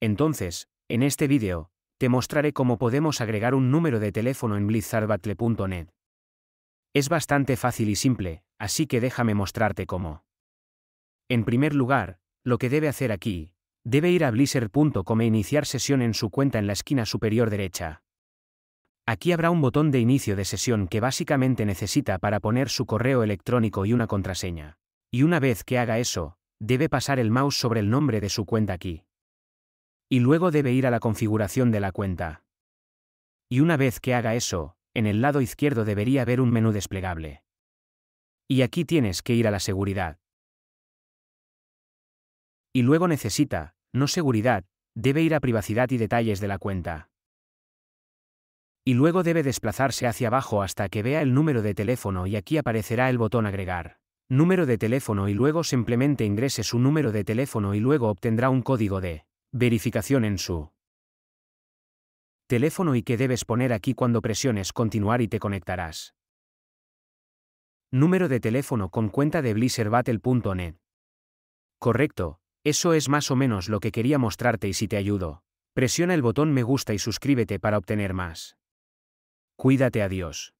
Entonces, en este vídeo, te mostraré cómo podemos agregar un número de teléfono en blizzardbattle.net. Es bastante fácil y simple, así que déjame mostrarte cómo. En primer lugar, lo que debe hacer aquí, debe ir a blizzard.com e iniciar sesión en su cuenta en la esquina superior derecha. Aquí habrá un botón de inicio de sesión que básicamente necesita para poner su correo electrónico y una contraseña. Y una vez que haga eso, debe pasar el mouse sobre el nombre de su cuenta aquí. Y luego debe ir a la configuración de la cuenta. Y una vez que haga eso, en el lado izquierdo debería haber un menú desplegable. Y aquí tienes que ir a la seguridad. Y luego necesita, no seguridad, debe ir a privacidad y detalles de la cuenta. Y luego debe desplazarse hacia abajo hasta que vea el número de teléfono y aquí aparecerá el botón agregar. Número de teléfono y luego simplemente ingrese su número de teléfono y luego obtendrá un código de Verificación en su teléfono y que debes poner aquí cuando presiones continuar y te conectarás. Número de teléfono con cuenta de blizzardbattle.net. Correcto, eso es más o menos lo que quería mostrarte y si te ayudo, presiona el botón me gusta y suscríbete para obtener más. Cuídate adiós.